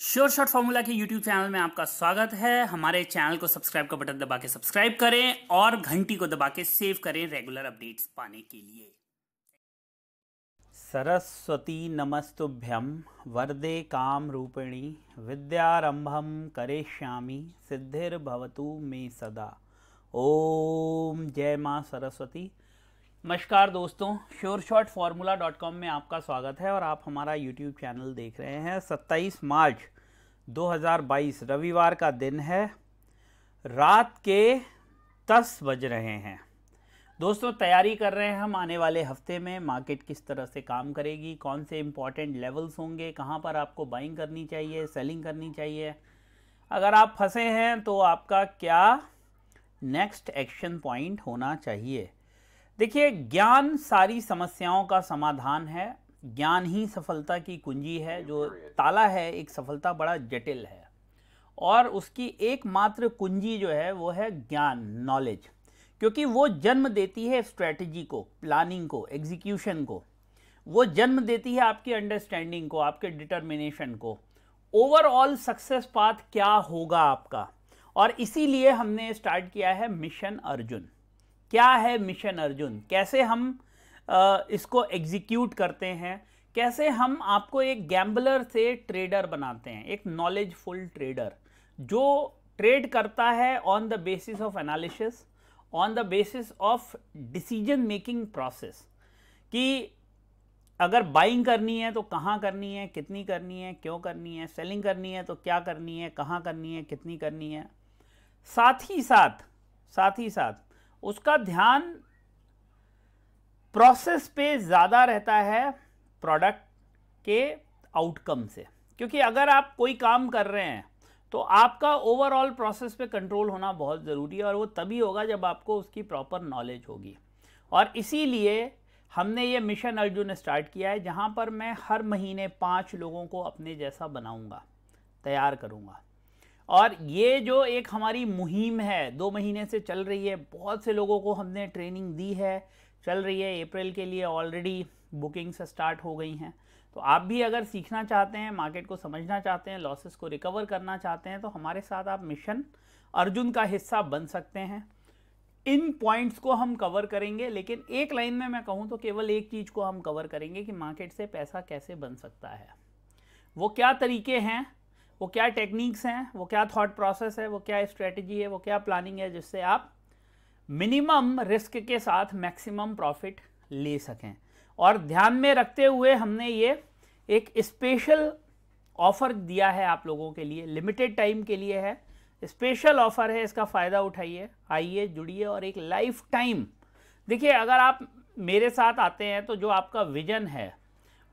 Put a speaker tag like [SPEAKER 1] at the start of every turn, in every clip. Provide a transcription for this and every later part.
[SPEAKER 1] sure short formula के YouTube channel में आपका स्वागत है हमारे चैनल को सब्सक्राइब का बटन दबा के सब्सक्राइब करें और घंटी को दबा के सेव करें रेगुलर अपडेट्स पाने के लिए सरस्वती नमस्तुभ्यम वरदे काम रूपिणी विद्यारंभम करेष्यामी सिद्धिर्भवतु मे सदा ओम जय मां सरस्वती नमस्कार दोस्तों sure shot formula dot com में आपका स्वागत है और आप हमारा यूट्यूब चैनल देख रहे हैं 27 मार्च 2022 रविवार का दिन है रात के 10 बज रहे हैं दोस्तों तैयारी कर रहे हैं हम आने वाले हफ्ते में मार्केट किस तरह से काम करेगी कौन से इम्पॉर्टेंट लेवल्स होंगे कहाँ पर आपको बाइंग करनी चाहिए सेलिंग करनी चाहिए अगर आप फंसे हैं तो आपका क्या नेक्स्ट एक्शन पॉइंट होना चाहिए देखिए ज्ञान सारी समस्याओं का समाधान है ज्ञान ही सफलता की कुंजी है जो ताला है एक सफलता बड़ा जटिल है और उसकी एकमात्र कुंजी जो है वो है ज्ञान नॉलेज क्योंकि वो जन्म देती है स्ट्रेटजी को प्लानिंग को एग्जीक्यूशन को वो जन्म देती है आपकी अंडरस्टैंडिंग को आपके डिटर्मिनेशन को ओवरऑल सक्सेस पाथ क्या होगा आपका और इसीलिए हमने स्टार्ट किया है मिशन अर्जुन क्या है मिशन अर्जुन कैसे हम आ, इसको एग्जीक्यूट करते हैं कैसे हम आपको एक गैम्बलर से ट्रेडर बनाते हैं एक नॉलेजफुल ट्रेडर जो ट्रेड करता है on the basis of analysis on the basis of decision making process कि अगर बाइंग करनी है तो कहाँ करनी है कितनी करनी है क्यों करनी है सेलिंग करनी है तो क्या करनी है कहाँ करनी है कितनी करनी है साथ ही साथ साथ ही साथ उसका ध्यान प्रोसेस पे ज़्यादा रहता है प्रोडक्ट के आउटकम से क्योंकि अगर आप कोई काम कर रहे हैं तो आपका ओवरऑल प्रोसेस पे कंट्रोल होना बहुत ज़रूरी है और वो तभी होगा जब आपको उसकी प्रॉपर नॉलेज होगी और इसीलिए हमने ये मिशन अर्जुन स्टार्ट किया है जहाँ पर मैं हर महीने पाँच लोगों को अपने जैसा बनाऊँगा तैयार करूँगा और ये जो एक हमारी मुहिम है दो महीने से चल रही है बहुत से लोगों को हमने ट्रेनिंग दी है चल रही है अप्रैल के लिए ऑलरेडी बुकिंग्स स्टार्ट हो गई हैं तो आप भी अगर सीखना चाहते हैं मार्केट को समझना चाहते हैं लॉसेस को रिकवर करना चाहते हैं तो हमारे साथ आप मिशन अर्जुन का हिस्सा बन सकते हैं इन पॉइंट्स को हम कवर करेंगे लेकिन एक लाइन में मैं कहूँ तो केवल एक चीज़ को हम कवर करेंगे कि मार्केट से पैसा कैसे बन सकता है वो क्या तरीके हैं वो क्या टेक्निक्स हैं वो क्या थॉट प्रोसेस है वो क्या स्ट्रेटजी है वो क्या प्लानिंग है जिससे आप मिनिमम रिस्क के साथ मैक्सिमम प्रॉफिट ले सकें और ध्यान में रखते हुए हमने ये एक स्पेशल ऑफ़र दिया है आप लोगों के लिए लिमिटेड टाइम के लिए है स्पेशल ऑफ़र है इसका फ़ायदा उठाइए आइए जुड़िए और एक लाइफ टाइम देखिए अगर आप मेरे साथ आते हैं तो जो आपका विजन है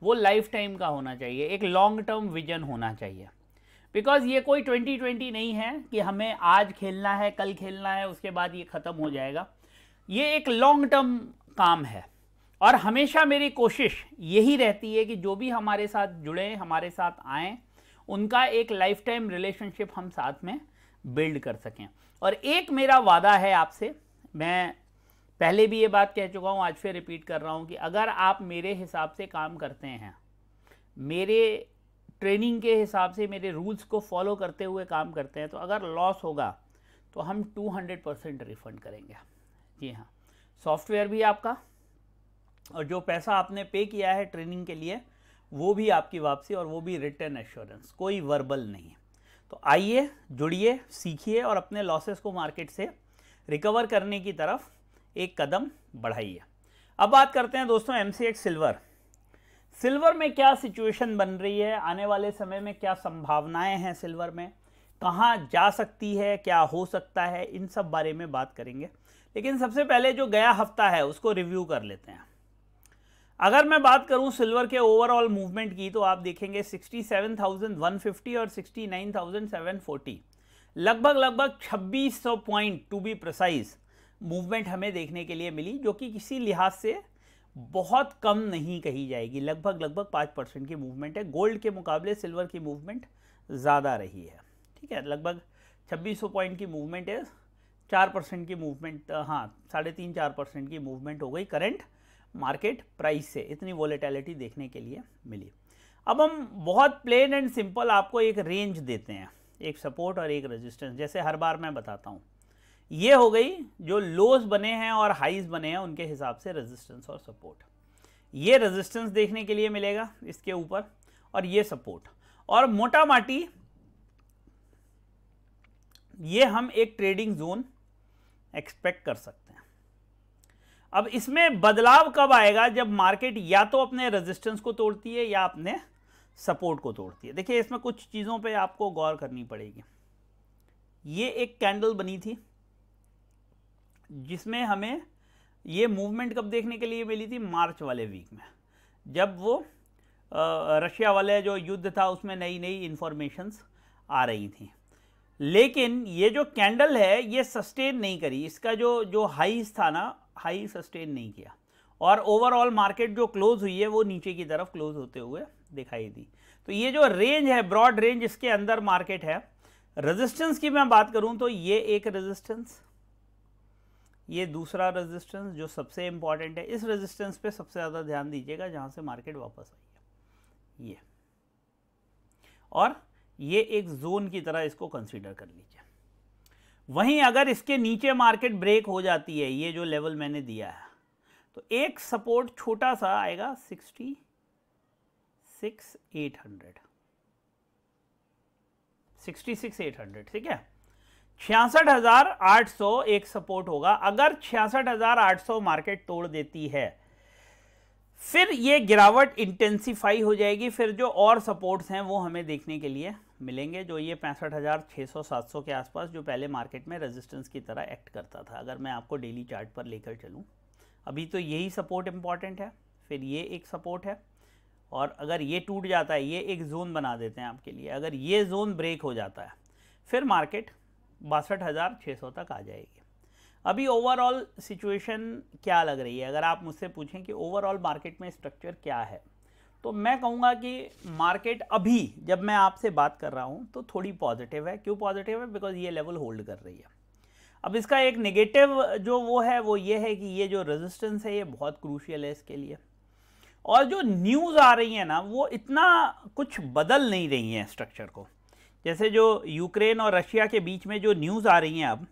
[SPEAKER 1] वो लाइफ टाइम का होना चाहिए एक लॉन्ग टर्म विजन होना चाहिए बिकॉज ये कोई ट्वेंटी ट्वेंटी नहीं है कि हमें आज खेलना है कल खेलना है उसके बाद ये ख़त्म हो जाएगा ये एक लॉन्ग टर्म काम है और हमेशा मेरी कोशिश यही रहती है कि जो भी हमारे साथ जुड़े हमारे साथ आएँ उनका एक लाइफ टाइम रिलेशनशिप हम साथ में बिल्ड कर सकें और एक मेरा वादा है आपसे मैं पहले भी ये बात कह चुका हूँ आज फिर रिपीट कर रहा हूँ कि अगर आप मेरे हिसाब से काम करते हैं मेरे ट्रेनिंग के हिसाब से मेरे रूल्स को फॉलो करते हुए काम करते हैं तो अगर लॉस होगा तो हम 200 परसेंट रिफ़ंड करेंगे जी हाँ सॉफ्टवेयर भी आपका और जो पैसा आपने पे किया है ट्रेनिंग के लिए वो भी आपकी वापसी और वो भी रिटर्न एश्योरेंस कोई वर्बल नहीं है तो आइए जुड़िए सीखिए और अपने लॉसेस को मार्केट से रिकवर करने की तरफ एक कदम बढ़ाइए अब बात करते हैं दोस्तों एम सिल्वर सिल्वर में क्या सिचुएशन बन रही है आने वाले समय में क्या संभावनाएं हैं सिल्वर में कहाँ जा सकती है क्या हो सकता है इन सब बारे में बात करेंगे लेकिन सबसे पहले जो गया हफ्ता है उसको रिव्यू कर लेते हैं अगर मैं बात करूं सिल्वर के ओवरऑल मूवमेंट की तो आप देखेंगे 67,150 और 69,740 लगभग लगभग 2600 point to be precise movement हमें देखने के लिए मिली जो कि किसी लिहाज से बहुत कम नहीं कही जाएगी लगभग लगभग पाँच परसेंट की मूवमेंट है गोल्ड के मुकाबले सिल्वर की मूवमेंट ज़्यादा रही है ठीक है लगभग छब्बीस सौ पॉइंट की मूवमेंट है चार परसेंट की मूवमेंट हाँ साढ़े तीन चार परसेंट की मूवमेंट हो गई करंट मार्केट प्राइस से इतनी वॉलेटैलिटी देखने के लिए मिली अब हम बहुत प्लेन एंड सिंपल आपको एक रेंज देते हैं एक सपोर्ट और एक रजिस्टेंस जैसे हर बार मैं बताता हूँ ये हो गई जो लोस बने हैं और हाईज़ बने हैं उनके हिसाब से रेजिस्टेंस और सपोर्ट ये रेजिस्टेंस देखने के लिए मिलेगा इसके ऊपर और ये सपोर्ट और मोटा माटी ये हम एक ट्रेडिंग जोन एक्सपेक्ट कर सकते हैं अब इसमें बदलाव कब आएगा जब मार्केट या तो अपने रेजिस्टेंस को तोड़ती है या अपने सपोर्ट को तोड़ती है देखिए इसमें कुछ चीज़ों पे आपको गौर करनी पड़ेगी ये एक कैंडल बनी थी जिसमें हमें ये मूवमेंट कब देखने के लिए मिली थी मार्च वाले वीक में जब वो रशिया वाले जो युद्ध था उसमें नई नई इन्फॉर्मेशंस आ रही थी लेकिन ये जो कैंडल है ये सस्टेन नहीं करी इसका जो जो हाईस था ना हाई सस्टेन नहीं किया और ओवरऑल मार्केट जो क्लोज़ हुई है वो नीचे की तरफ क्लोज़ होते हुए दिखाई दी तो ये जो रेंज है ब्रॉड रेंज इसके अंदर मार्केट है रेजिस्टेंस की मैं बात करूं तो ये एक रेजिस्टेंस ये दूसरा रेजिस्टेंस जो सबसे इम्पॉर्टेंट है इस रेजिस्टेंस पे सबसे ज़्यादा ध्यान दीजिएगा जहाँ से मार्केट वापस आई है ये और ये एक जोन की तरह इसको कंसीडर कर लीजिए वहीं अगर इसके नीचे मार्केट ब्रेक हो जाती है ये जो लेवल मैंने दिया है तो एक सपोर्ट छोटा सा आएगा sixty six eight hundred sixty six eight hundred ठीक है छियासठ हजार आठ सौ एक सपोर्ट होगा अगर छियासठ हजार आठ सौ मार्केट तोड़ देती है फिर ये गिरावट इंटेंसीफाई हो जाएगी फिर जो और सपोर्ट्स हैं वो हमें देखने के लिए मिलेंगे जो ये पैंसठ हज़ार छः सौ सात सौ के आसपास जो पहले मार्केट में रेजिस्टेंस की तरह एक्ट करता था अगर मैं आपको डेली चार्ट पर लेकर चलूँ अभी तो यही सपोर्ट इम्पॉर्टेंट है फिर ये एक सपोर्ट है और अगर ये टूट जाता है ये एक जोन बना देते हैं आपके लिए अगर ये जोन ब्रेक हो जाता है फिर मार्केट बासठ हज़ार छः सौ तक आ जाएगी अभी ओवरऑल सिचुएशन क्या लग रही है अगर आप मुझसे पूछें कि ओवरऑल मार्केट में स्ट्रक्चर क्या है तो मैं कहूँगा कि मार्केट अभी जब मैं आपसे बात कर रहा हूँ तो थोड़ी पॉजिटिव है क्यों पॉजिटिव है बिकॉज ये लेवल होल्ड कर रही है अब इसका एक नेगेटिव जो वो है वो ये है कि ये जो रेजिस्टेंस है ये बहुत क्रूशियल है इसके लिए और जो न्यूज़ आ रही है ना वो इतना कुछ बदल नहीं रही है स्ट्रक्चर को जैसे जो यूक्रेन और रशिया के बीच में जो न्यूज़ आ रही हैं अब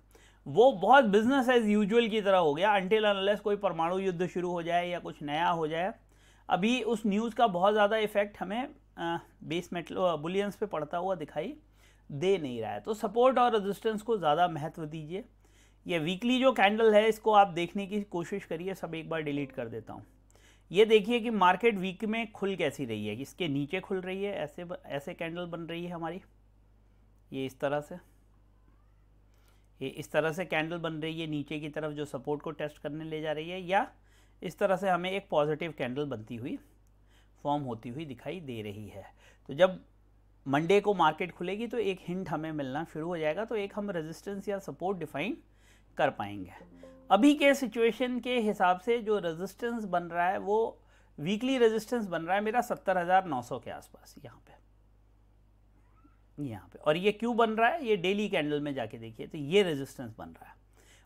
[SPEAKER 1] वो बहुत बिजनेस एज यूजुअल की तरह हो गया अनटिल अनलेस कोई परमाणु युद्ध शुरू हो जाए या कुछ नया हो जाए अभी उस न्यूज़ का बहुत ज़्यादा इफ़ेक्ट हमें बेस मेटल बुलियंस पे पड़ता हुआ दिखाई दे नहीं रहा है तो सपोर्ट और रेजिस्टेंस को ज़्यादा महत्व दीजिए ये वीकली जो कैंडल है इसको आप देखने की कोशिश करिए सब एक बार डिलीट कर देता हूँ ये देखिए कि मार्केट वीक में खुल कैसी रही है इसके नीचे खुल रही है ऐसे ऐसे कैंडल बन रही है हमारी ये इस तरह से ये इस तरह से कैंडल बन रही है नीचे की तरफ जो सपोर्ट को टेस्ट करने ले जा रही है या इस तरह से हमें एक पॉजिटिव कैंडल बनती हुई फॉर्म होती हुई दिखाई दे रही है तो जब मंडे को मार्केट खुलेगी तो एक हिंट हमें मिलना शुरू हो जाएगा तो एक हम रेजिस्टेंस या सपोर्ट डिफाइन कर पाएंगे अभी के सिचुएशन के हिसाब से जो रेजिस्टेंस बन रहा है वो वीकली रेजिस्टेंस बन रहा है मेरा सत्तर हज़ार नौ सौ के आसपास यहाँ पे यहाँ पे और ये क्यों बन रहा है ये डेली कैंडल में जाके देखिए तो ये रेजिस्टेंस बन रहा है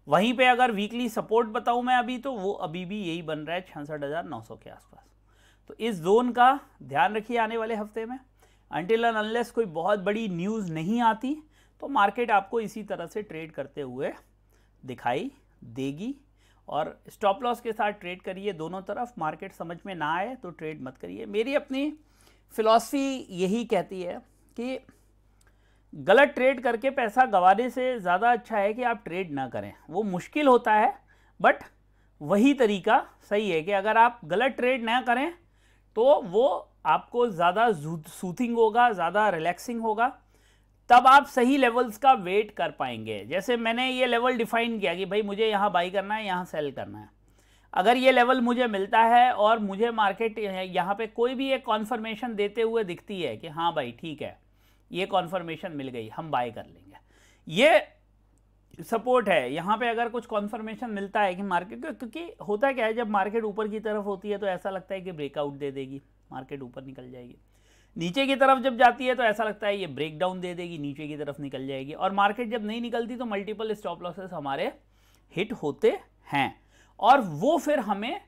[SPEAKER 1] वहीं पे अगर वीकली सपोर्ट बताऊँ मैं अभी तो वो अभी भी यही बन रहा है छियासठ हज़ार नौ सौ के आसपास तो इस जोन का ध्यान रखिए आने वाले हफ्ते में अनटिल एंड अनलेस कोई बहुत बड़ी न्यूज़ नहीं आती तो मार्केट आपको इसी तरह से ट्रेड करते हुए दिखाई देगी और स्टॉप लॉस के साथ ट्रेड करिए दोनों तरफ मार्केट समझ में ना आए तो ट्रेड मत करिए मेरी अपनी फ़िलासफ़ी यही कहती है कि गलत ट्रेड करके पैसा गंवाने से ज़्यादा अच्छा है कि आप ट्रेड ना करें वो मुश्किल होता है बट वही तरीका सही है कि अगर आप गलत ट्रेड ना करें तो वो आपको ज़्यादा सूथिंग होगा ज़्यादा रिलैक्सिंग होगा तब आप सही लेवल्स का वेट कर पाएंगे जैसे मैंने ये लेवल डिफाइन किया कि भाई मुझे यहाँ बाई करना है यहाँ सेल करना है अगर ये लेवल मुझे मिलता है और मुझे मार्केट यहाँ पे कोई भी एक कॉन्फर्मेशन देते हुए दिखती है कि हाँ भाई ठीक है ये कॉन्फर्मेशन मिल गई हम बाय कर लेंगे ये सपोर्ट है यहाँ पे अगर कुछ कॉन्फर्मेशन मिलता है कि मार्केट क्योंकि होता क्या है जब मार्केट ऊपर की तरफ होती है तो ऐसा लगता है कि ब्रेकआउट दे देगी मार्केट ऊपर निकल जाएगी नीचे की तरफ जब जाती है तो ऐसा लगता है ये ब्रेकडाउन दे देगी नीचे की तरफ निकल जाएगी और मार्केट जब नहीं निकलती तो मल्टीपल स्टॉप लॉसेस हमारे हिट होते हैं और वो फिर हमें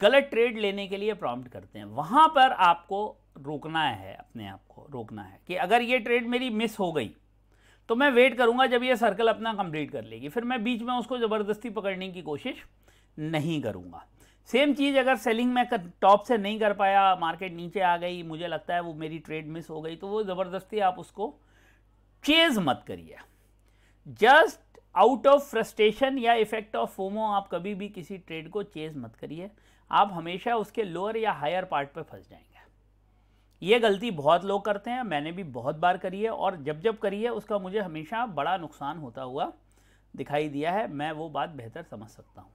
[SPEAKER 1] गलत ट्रेड लेने के लिए प्रॉम्प्ट करते हैं वहाँ पर आपको रोकना है अपने आप रोकना है कि अगर ये ट्रेड मेरी मिस हो गई तो मैं वेट करूँगा जब ये सर्कल अपना कंप्लीट कर लेगी फिर मैं बीच में उसको ज़बरदस्ती पकड़ने की कोशिश नहीं करूँगा सेम चीज़ अगर सेलिंग मैं टॉप से नहीं कर पाया मार्केट नीचे आ गई मुझे लगता है वो मेरी ट्रेड मिस हो गई तो वो ज़बरदस्ती आप उसको चेज़ मत करिए जस्ट आउट ऑफ फ्रस्ट्रेशन या इफेक्ट ऑफ फोमो आप कभी भी किसी ट्रेड को चेज़ मत करिए आप हमेशा उसके लोअर या हायर पार्ट पर फंस जाएंगे ये गलती बहुत लोग करते हैं मैंने भी बहुत बार करी है और जब जब करी है उसका मुझे हमेशा बड़ा नुकसान होता हुआ दिखाई दिया है मैं वो बात बेहतर समझ सकता हूँ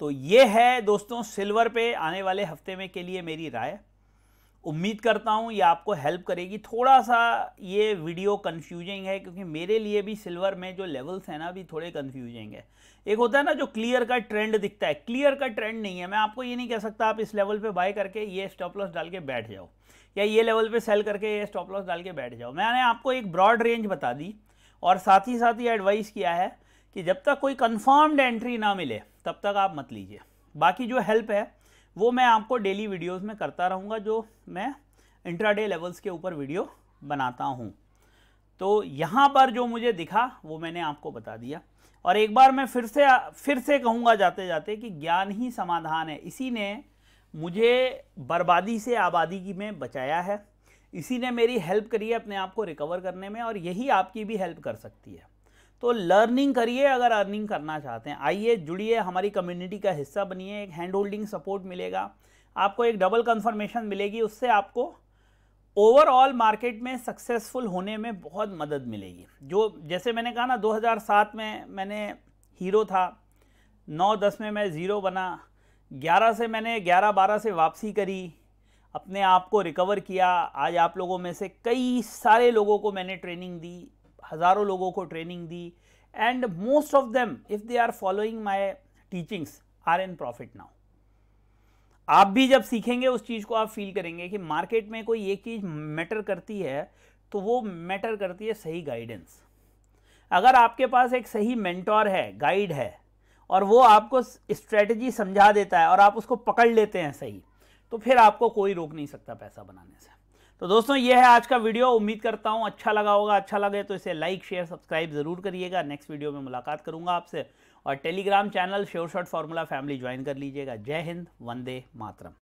[SPEAKER 1] तो ये है दोस्तों सिल्वर पे आने वाले हफ्ते में के लिए मेरी राय उम्मीद करता हूँ ये आपको हेल्प करेगी थोड़ा सा ये वीडियो कन्फ्यूजिंग है क्योंकि मेरे लिए भी सिल्वर में जो लेवल्स हैं ना भी थोड़े कन्फ्यूजिंग है एक होता है ना जो क्लियर का ट्रेंड दिखता है क्लियर का ट्रेंड नहीं है मैं आपको ये नहीं कह सकता आप इस लेवल पे बाय करके ये स्टॉप लॉस डाल के बैठ जाओ या ये लेवल पर सेल करके ये स्टॉप लॉस डाल के बैठ जाओ मैंने आपको एक ब्रॉड रेंज बता दी और साथ ही साथ ये एडवाइस किया है कि जब तक कोई कन्फर्म्ड एंट्री ना मिले तब तक आप मत लीजिए बाकी जो हेल्प है वो मैं आपको डेली वीडियोस में करता रहूँगा जो मैं इंट्राडे लेवल्स के ऊपर वीडियो बनाता हूँ तो यहाँ पर जो मुझे दिखा वो मैंने आपको बता दिया और एक बार मैं फिर से फिर से कहूँगा जाते जाते कि ज्ञान ही समाधान है इसी ने मुझे बर्बादी से आबादी की में बचाया है इसी ने मेरी हेल्प करी है अपने आप को रिकवर करने में और यही आपकी भी हेल्प कर सकती है तो लर्निंग करिए अगर अर्निंग करना चाहते हैं आइए जुड़िए हमारी कम्युनिटी का हिस्सा बनिए एक हैंड होल्डिंग सपोर्ट मिलेगा आपको एक डबल कन्फर्मेशन मिलेगी उससे आपको ओवरऑल मार्केट में सक्सेसफुल होने में बहुत मदद मिलेगी जो जैसे मैंने कहा ना 2007 में मैंने हीरो था 9-10 में मैं ज़ीरो बना 11 से मैंने 11-12 से वापसी करी अपने आप को रिकवर किया आज आप लोगों में से कई सारे लोगों को मैंने ट्रेनिंग दी हज़ारों लोगों को ट्रेनिंग दी and most of them if they are following my teachings are in profit now आप भी जब सीखेंगे उस चीज़ को आप फील करेंगे कि मार्केट में कोई एक चीज़ मैटर करती है तो वो मैटर करती है सही गाइडेंस अगर आपके पास एक सही मेंटोर है गाइड है और वो आपको स्ट्रेटजी समझा देता है और आप उसको पकड़ लेते हैं सही तो फिर आपको कोई रोक नहीं सकता पैसा बनाने से तो दोस्तों ये है आज का वीडियो उम्मीद करता हूँ अच्छा लगा होगा अच्छा लगे तो इसे लाइक शेयर सब्सक्राइब ज़रूर करिएगा नेक्स्ट वीडियो में मुलाकात करूँगा आपसे और Telegram channel sure short formula family join कर लीजिएगा जय हिंद वंदे मातरम